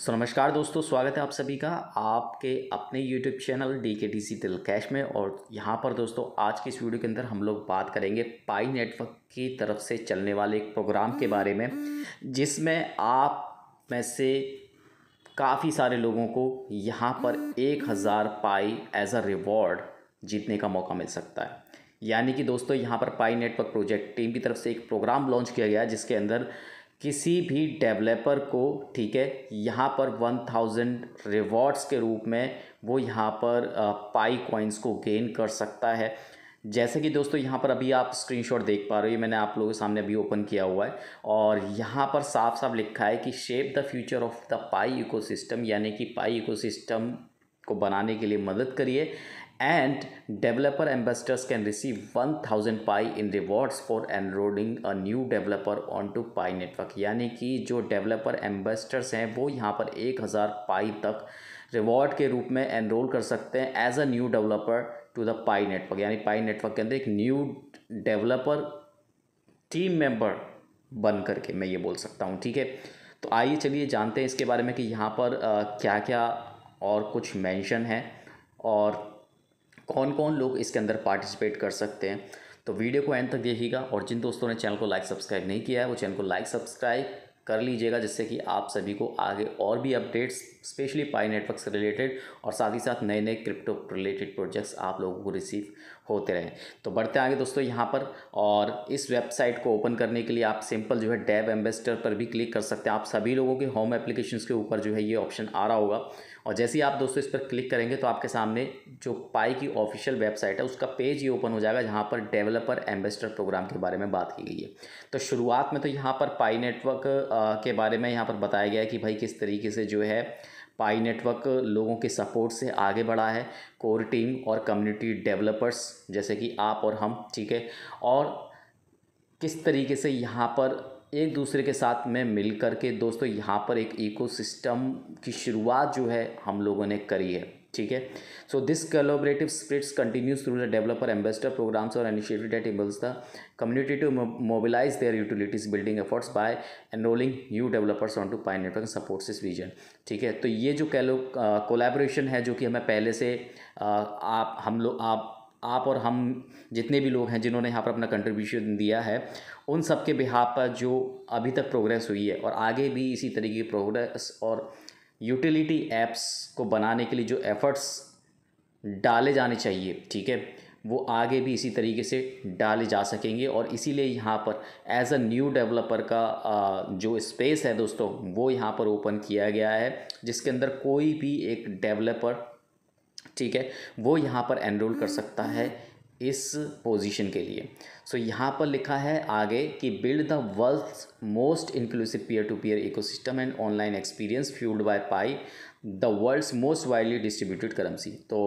सो नमस्कार दोस्तों स्वागत है आप सभी का आपके अपने YouTube channel D K D C cash में और यहाँ पर दोस्तों आज के इस वीडियो के अंदर हम लोग बात करेंगे पाई नेटवर्क की तरफ से चलने वाले एक प्रोग्राम के बारे में जिसमें आप में से काफ़ी सारे लोगों को यहाँ पर एक हज़ार पाई एज अ रिवॉर्ड जीतने का मौका मिल सकता है यानी कि दोस्तों यहाँ पर पाई नेटवर्क प्रोजेक्ट टीम की तरफ से एक प्रोग्राम लॉन्च किया गया जिसके अंदर किसी भी डेवलपर को ठीक है यहाँ पर वन थाउजेंड रिवॉर्ड्स के रूप में वो यहाँ पर पाई कॉइन्स को गेन कर सकता है जैसे कि दोस्तों यहाँ पर अभी आप स्क्रीनशॉट देख पा रहे हो मैंने आप लोगों के सामने अभी ओपन किया हुआ है और यहाँ पर साफ साफ लिखा है कि shape the future of the Pi ecosystem यानी कि पाई इकोसिस्टम को बनाने के लिए मदद करिए and developer ambassadors can receive 1000 pi in rewards for enrolling a new developer onto pi network यानी कि जो developer ambassadors हैं वो यहाँ पर 1000 पाई तक रिवॉर्ड के रूप में एनरोल कर सकते हैं as a new developer to the Pi network यानी पाई नेटवर्क के अंदर एक न्यू डेवलपर टीम मेम्बर बन करके मैं ये बोल सकता हूँ ठीक है तो आइए चलिए जानते हैं इसके बारे में कि यहाँ पर आ, क्या क्या और कुछ मैंशन है और कौन कौन लोग इसके अंदर पार्टिसिपेट कर सकते हैं तो वीडियो को एंड तक देखिएगा और जिन दोस्तों ने चैनल को लाइक सब्सक्राइब नहीं किया है वो चैनल को लाइक सब्सक्राइब कर लीजिएगा जिससे कि आप सभी को आगे और भी अपडेट्स स्पेशली पाई नेटवर्क से रिलेटेड और साथ ही साथ नए नए क्रिप्टो रिलेटेड प्रोजेक्ट्स आप लोगों को रिसीव होते रहे तो बढ़ते आगे दोस्तों यहाँ पर और इस वेबसाइट को ओपन करने के लिए आप सिंपल जो है डैब एम्बेसडर पर भी क्लिक कर सकते हैं आप सभी लोगों के होम एप्लीकेशन के ऊपर जो है ये ऑप्शन आ रहा होगा और जैसे ही आप दोस्तों इस पर क्लिक करेंगे तो आपके सामने जो पाई की ऑफिशियल वेबसाइट है उसका पेज ही ओपन हो जाएगा जहाँ पर डेवलपर एम्बेसडर प्रोग्राम के बारे में बात की गई है तो शुरुआत में तो यहाँ पर पाई नेटवर्क के बारे में यहाँ पर बताया गया है कि भाई किस तरीके से जो है पाई नेटवर्क लोगों के सपोर्ट से आगे बढ़ा है कोर टीम और कम्युनिटी डेवलपर्स जैसे कि आप और हम ठीक है और किस तरीके से यहाँ पर एक दूसरे के साथ में मिल कर के दोस्तों यहाँ पर एक इकोसिस्टम की शुरुआत जो है हम लोगों ने करी है ठीक है so this collaborative spirit continues through the developer ambassador programmes और initiative that enables the community to mobilise their utilities building efforts by enrolling new developers on to Pi network support this vision ठीक है तो ये जो कैलो collaboration uh, है जो कि हमें पहले से आ, uh, आप हम लोग आप आप और हम जितने भी लोग हैं जिन्होंने यहाँ पर अपना कंट्रीब्यूशन दिया है उन सब के बिहार पर जो अभी तक प्रोग्रेस हुई है और आगे भी इसी तरीके की प्रोग्रेस और यूटिलिटी ऐप्स को बनाने के लिए जो एफ़र्ट्स डाले जाने चाहिए ठीक है वो आगे भी इसी तरीके से डाले जा सकेंगे और इसीलिए यहाँ पर एज अ न्यू डेवलपर का जो स्पेस है दोस्तों वो यहाँ पर ओपन किया गया है जिसके अंदर कोई भी एक डेवलपर ठीक है वो यहाँ पर एनरोल कर सकता है इस पोजीशन के लिए सो so, यहाँ पर लिखा है आगे कि build the world's most inclusive peer to peer ecosystem and online experience fuelled by Pi the world's most widely distributed currency तो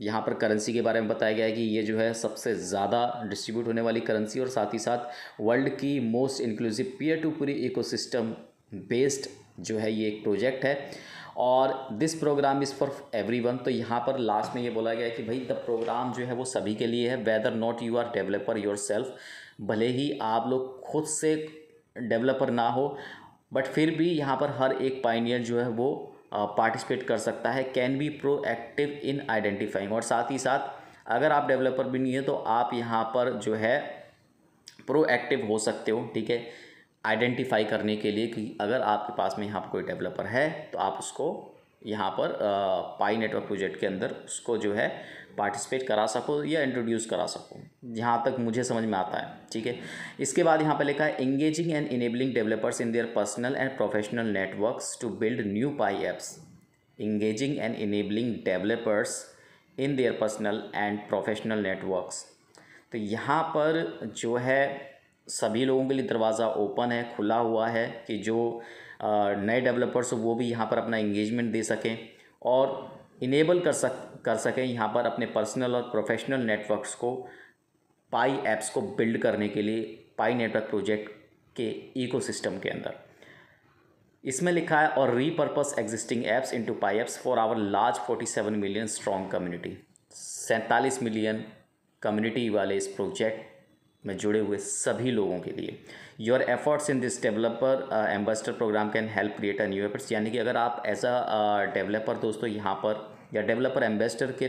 यहाँ पर करेंसी के बारे में बताया गया है कि ये जो है सबसे ज़्यादा डिस्ट्रीब्यूट होने वाली करेंसी और साथ ही साथ वर्ल्ड की most inclusive peer to peer ecosystem based जो है ये एक प्रोजेक्ट है और this programme is for everyone तो यहाँ पर लास्ट में ये बोला गया है कि भाई द प्रोग्राम जो है वो सभी के लिए है whether not you are developer yourself भले ही आप लोग खुद से डेवलपर ना हो बट फिर भी यहाँ पर हर एक पाइनियर जो है वो पार्टिसिपेट कर सकता है can be proactive in identifying और साथ ही साथ अगर आप डेवलपर भी नहीं है तो आप यहाँ पर जो है प्रोएक्टिव हो सकते हो ठीक है आइडेंटिफाई करने के लिए कि अगर आपके पास में यहाँ पर कोई डेवलपर है तो आप उसको यहाँ पर पाई नेटवर्क प्रोजेक्ट के अंदर उसको जो है पार्टिसिपेट करा सको या इंट्रोड्यूस करा सको जहाँ तक मुझे समझ में आता है ठीक है इसके बाद यहाँ पर लिखा है engaging and enabling developers in their personal and professional networks to build new Pi apps engaging and enabling developers in their personal and professional networks तो यहाँ पर जो है सभी लोगों के लिए दरवाज़ा ओपन है खुला हुआ है कि जो नए डेवलपर्स वो भी यहाँ पर अपना इंगेजमेंट दे सकें और इनेबल कर सक कर सकें यहाँ पर अपने पर्सनल और प्रोफेशनल नेटवर्क्स को पाई ऐप्स को बिल्ड करने के लिए पाई नेटवर्क प्रोजेक्ट के इकोसिस्टम के अंदर इसमें लिखा है और repurpose existing apps into Pi apps for our large forty seven million strong community सैंतालीस मिलियन कम्युनिटी वाले इस प्रोजेक्ट में जुड़े हुए सभी लोगों के लिए your efforts in this developer ambassador programme can help create a new efforts यानी कि अगर आप एज अ डेवलपर दोस्तों यहाँ पर या डेवलपर एम्बेसडर के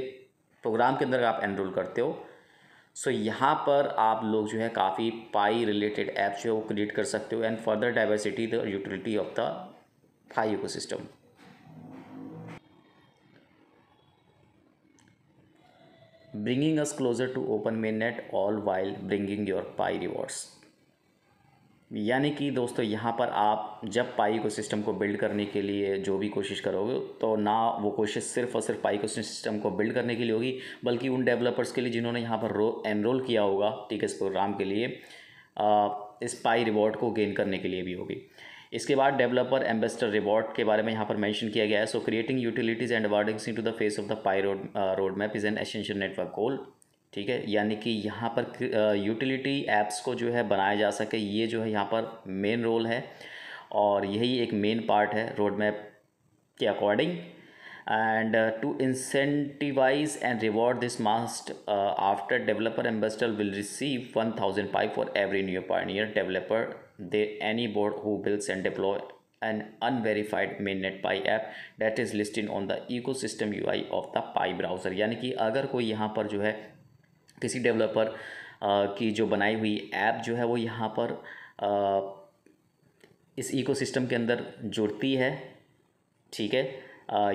प्रोग्राम के अंदर आप एनरोल करते हो सो so, यहाँ पर आप लोग जो है काफ़ी पाई रिलेटेड ऐप जो है वो क्रिएट कर सकते हो and further diversity the utility of the ecosystem bringing us closer to open mainnet all while bringing your Pi rewards यानी कि दोस्तों यहाँ पर आप जब पाई को सिस्टम को बिल्ड करने के लिए जो भी कोशिश करोगे तो ना वो कोशिश सिर्फ और सिर्फ पाई को सिस्टम को बिल्ड करने के लिए होगी बल्कि उन डेवलपर्स के लिए जिन्होंने यहाँ पर रो एनरोल किया होगा ठीक है इस प्रोग्राम के लिए आ, इस पाई रिवॉर्ड को गेन करने के लिए भी होगी इसके बाद डेवलपर एम्बेसडर रिवॉर्ड के बारे में यहाँ पर मेंशन किया गया है so creating utilities and awarding to the face of the Pi road road map is an essential network goal ठीक है यानी कि यहाँ पर यूटिलिटी uh, एप्स को जो है बनाया जा सके ये जो है यहाँ पर मेन रोल है और यही एक मेन पार्ट है रोड मैप के according and to incentivise and reward this mast after developer ambassador will receive one thousand five for every new new pioneer developer onboard who who and deploy an unverified main net Pi app that is list in on the ecosystem U I of the Pi browser यानी कि अगर कोई यहाँ पर जो है किसी developer की जो बनाई हुई ऐप जो है वो यहाँ पर इस इस सिस्टम के अंदर जुड़ती है ठीक है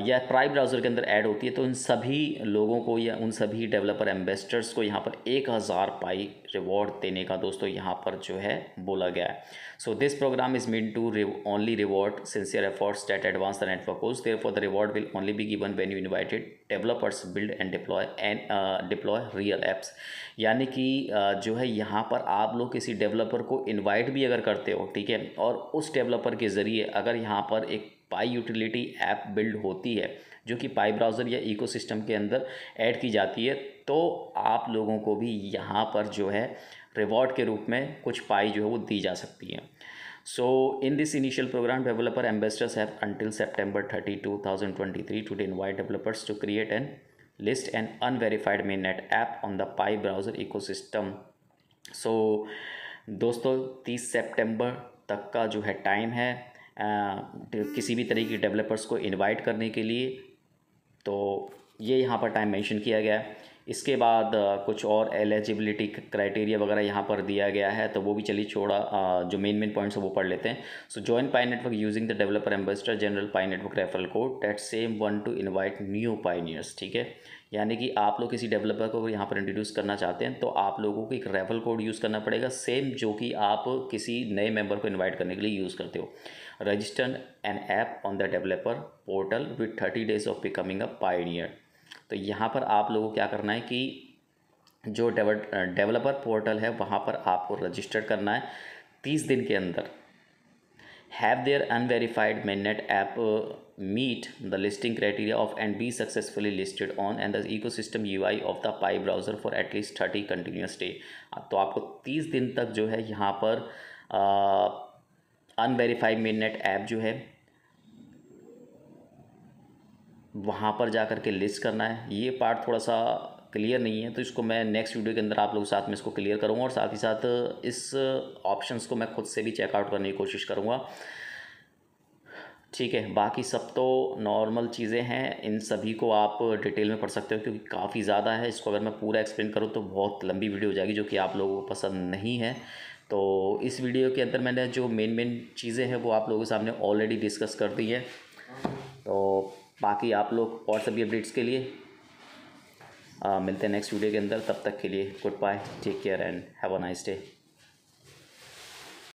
या प्राइम ब्राउज़र के अंदर ऐड होती है तो इन सभी लोगों को या उन सभी डेवलपर एम्बेसडर्स को यहाँ पर एक हज़ार पाई रिवॉर्ड देने का दोस्तों यहाँ पर जो है बोला गया है so this programme is mean to only reward sincere efforts that advance the network उज therefore the reward will only be given when you invited developers build and deploy and deploy real apps यानी कि जो है यहाँ पर आप लोग किसी डेवलपर को इन्वाइट भी अगर करते हो ठीक है और उस डेवलपर के ज़रिए अगर यहाँ पर एक पाई यूटिलिटी ऐप बिल्ड होती है जो कि पाई ब्राउज़र या इकोसिस्टम के अंदर ऐड की जाती है तो आप लोगों को भी यहाँ पर जो है रिवॉर्ड के रूप में कुछ पाई जो है वो दी जा सकती है so in this initial programme developer ambassadors have until September thirty two thousand twenty three to डी invite developers to create an list an unverified main net app on the Pi browser ecosystem so दोस्तों तीस September तक का जो है time है किसी भी तरीके के डेवलपर्स को इनवाइट करने के लिए तो ये यहाँ पर टाइम मेंशन किया गया है इसके बाद कुछ और एलिजिबिलिटी क्राइटेरिया वगैरह यहाँ पर दिया गया है तो वो भी चलिए छोड़ा जो मेन मेन पॉइंट्स है वो पढ़ लेते हैं so join Pi network using the developer ambassador general Pi network referral code that same one to invite new pioneers ठीक है यानी कि आप लोग किसी डेवलपर को यहाँ पर इंट्रोड्यूस करना चाहते हैं तो आप लोगों को एक रेफरल कोड यूज़ करना पड़ेगा सेम जो कि आप किसी नए मेम्बर को इन्वाइट करने के लिए यूज़ करते हो register an app on the developer portal with thirty days of becoming a pioneer तो यहाँ पर आप लोगों को क्या करना है कि जो डेवलपर पोर्टल है वहाँ पर आपको रजिस्टर करना है तीस दिन के अंदर have their unverified net app meet the listing criteria of and be successfully listed on and the ecosystem U I of the Pi browser for at least thirty continuous day तो आपको तीस दिन तक जो है यहाँ पर अनवेरीफाइड नेट ऐप जो है वहाँ पर जा कर के लिस्ट करना है ये पार्ट थोड़ा सा क्लियर नहीं है तो इसको मैं नेक्स्ट वीडियो के अंदर आप लोगों के साथ में इसको क्लियर करूँगा और साथ ही साथ इस ऑप्शंस को मैं खुद से भी चेकआउट करने की कोशिश करूँगा ठीक है बाकी सब तो नॉर्मल चीज़ें हैं इन सभी को आप डिटेल में पढ़ सकते हो क्योंकि काफ़ी ज़्यादा है इसको अगर मैं पूरा एक्सप्लेन करूँ तो बहुत लंबी वीडियो हो जाएगी जो कि आप लोगों को पसंद नहीं है तो इस वीडियो के अंदर मैंने जो मेन मेन चीज़ें हैं वो आप लोगों के सामने ऑलरेडी डिस्कस कर दी है बाकी आप लोग और सभी अपडेट्स के लिए आ, मिलते हैं नेक्स्ट वीडियो के अंदर तब तक के लिए goodbye take care and have a nice day